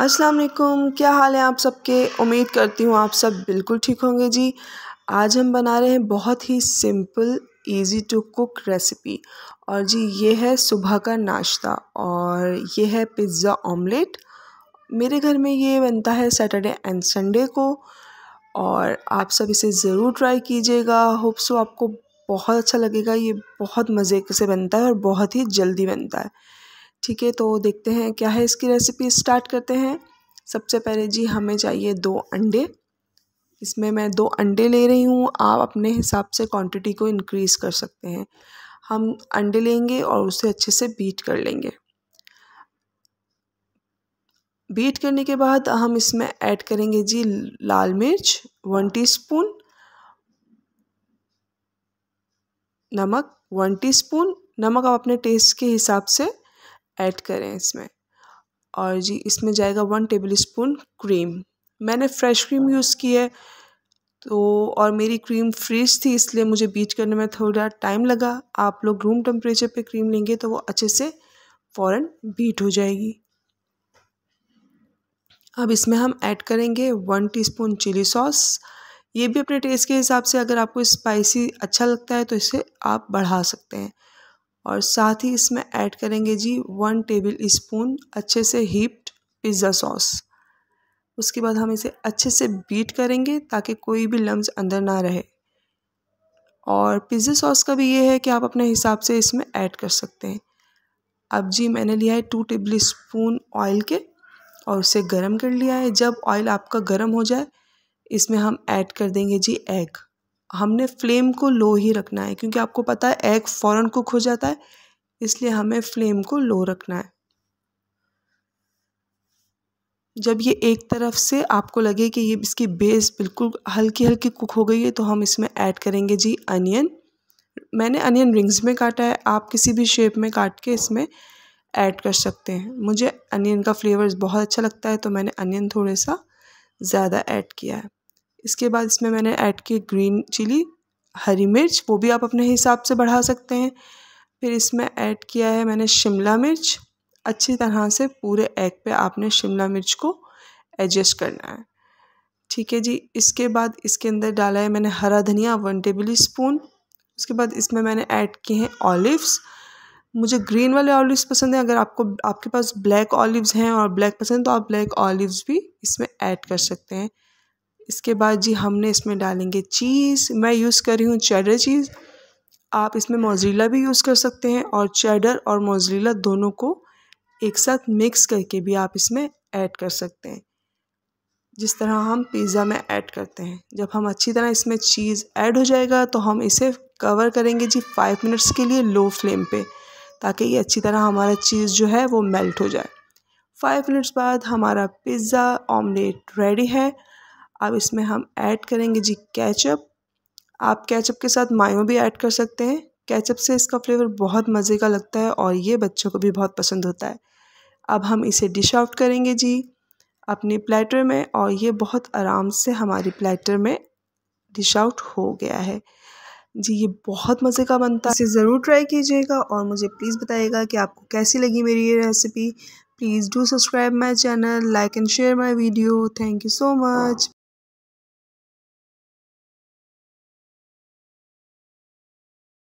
अस्सलाम वालेकुम क्या हाल है आप सबके उम्मीद करती हूँ आप सब बिल्कुल ठीक होंगे जी आज हम बना रहे हैं बहुत ही simple easy to cook recipe और जी ये है सुबह का नाश्ता और ये है पिज़्ज़ा ऑमलेट मेरे घर में ये बनता है सैटरडे एंड संडे को और आप सब इसे ज़रूर ट्राई कीजिएगा होप सो आपको बहुत अच्छा लगेगा ये बहुत मज़े से बनता है और बहुत ही जल्दी बनता है ठीक है तो देखते हैं क्या है इसकी रेसिपी स्टार्ट करते हैं सबसे पहले जी हमें चाहिए दो अंडे इसमें मैं दो अंडे ले रही हूँ आप अपने हिसाब से क्वांटिटी को इनक्रीज़ कर सकते हैं हम अंडे लेंगे और उसे अच्छे से बीट कर लेंगे बीट करने के बाद हम इसमें ऐड करेंगे जी लाल मिर्च वन टीस्पून नमक वन टीस्पून नमक आप अपने टेस्ट के हिसाब से ऐड करें इसमें और जी इसमें जाएगा वन टेबल स्पून क्रीम मैंने फ्रेश क्रीम यूज़ की है तो और मेरी क्रीम फ्रीज थी इसलिए मुझे बीट करने में थोड़ा टाइम लगा आप लोग रूम टेम्परेचर पे क्रीम लेंगे तो वो अच्छे से फ़ौर बीट हो जाएगी अब इसमें हम ऐड करेंगे वन टीस्पून चिली सॉस ये भी अपने टेस्ट के हिसाब से अगर आपको स्पाइसी अच्छा लगता है तो इसे आप बढ़ा सकते हैं और साथ ही इसमें ऐड करेंगे जी वन टेबल स्पून अच्छे से हीप्ड पिज़्ज़ा सॉस उसके बाद हम इसे अच्छे से बीट करेंगे ताकि कोई भी लम्ब अंदर ना रहे और पिज़्ज़ा सॉस का भी ये है कि आप अपने हिसाब से इसमें ऐड कर सकते हैं अब जी मैंने लिया है टू टेबल स्पून ऑयल के और उसे गर्म कर लिया है जब ऑयल आपका गर्म हो जाए इसमें हम ऐड कर देंगे जी एग हमने फ्लेम को लो ही रखना है क्योंकि आपको पता है एग फ़ौरन कुक हो जाता है इसलिए हमें फ्लेम को लो रखना है जब ये एक तरफ से आपको लगे कि ये इसकी बेस बिल्कुल हल्की हल्की कुक हो गई है तो हम इसमें ऐड करेंगे जी अनियन मैंने अनियन रिंग्स में काटा है आप किसी भी शेप में काट के इसमें ऐड कर सकते हैं मुझे अनियन का फ्लेवर बहुत अच्छा लगता है तो मैंने अनियन थोड़े सा ज़्यादा ऐड किया है इसके बाद इसमें मैंने ऐड की ग्रीन चिली हरी मिर्च वो भी आप अपने हिसाब से बढ़ा सकते हैं फिर इसमें ऐड किया है मैंने शिमला मिर्च अच्छी तरह से पूरे एग पे आपने शिमला मिर्च को एडजस्ट करना है ठीक है जी इसके बाद इसके अंदर डाला है मैंने हरा धनिया वन टेबल स्पून उसके बाद इसमें मैंने ऐड किए हैं ऑलिव्स मुझे ग्रीन वाले ऑलिव्स पसंद हैं अगर आपको आपके पास ब्लैक ऑलिव्स हैं और ब्लैक पसंद तो आप ब्लैक ऑलिव्स भी इसमें ऐड कर सकते हैं इसके बाद जी हमने इसमें डालेंगे चीज़ मैं यूज़ कर रही हूँ चेडर चीज़ आप इसमें मोजरीला भी यूज़ कर सकते हैं और चेडर और मोजरीला दोनों को एक साथ मिक्स करके भी आप इसमें ऐड कर सकते हैं जिस तरह हम पिज़्ज़ा में ऐड करते हैं जब हम अच्छी तरह इसमें चीज़ ऐड हो जाएगा तो हम इसे कवर करेंगे जी फाइव मिनट्स के लिए लो फ्लेम पे ताकि ये अच्छी तरह हमारा चीज़ जो है वो मेल्ट हो जाए फाइव मिनट्स बाद हमारा पिज़्ज़ा ऑमलेट रेडी है अब इसमें हम ऐड करेंगे जी कैचअप आप कैचअप के साथ मायो भी ऐड कर सकते हैं कैचअप से इसका फ्लेवर बहुत मज़े का लगता है और ये बच्चों को भी बहुत पसंद होता है अब हम इसे डिश आउट करेंगे जी अपने प्लेटर में और ये बहुत आराम से हमारी प्लेटर में डिश आउट हो गया है जी ये बहुत मज़े का बनता है इसे ज़रूर ट्राई कीजिएगा और मुझे प्लीज़ बताइएगा कि आपको कैसी लगी मेरी ये recipe please do subscribe my channel like and share my video thank you so much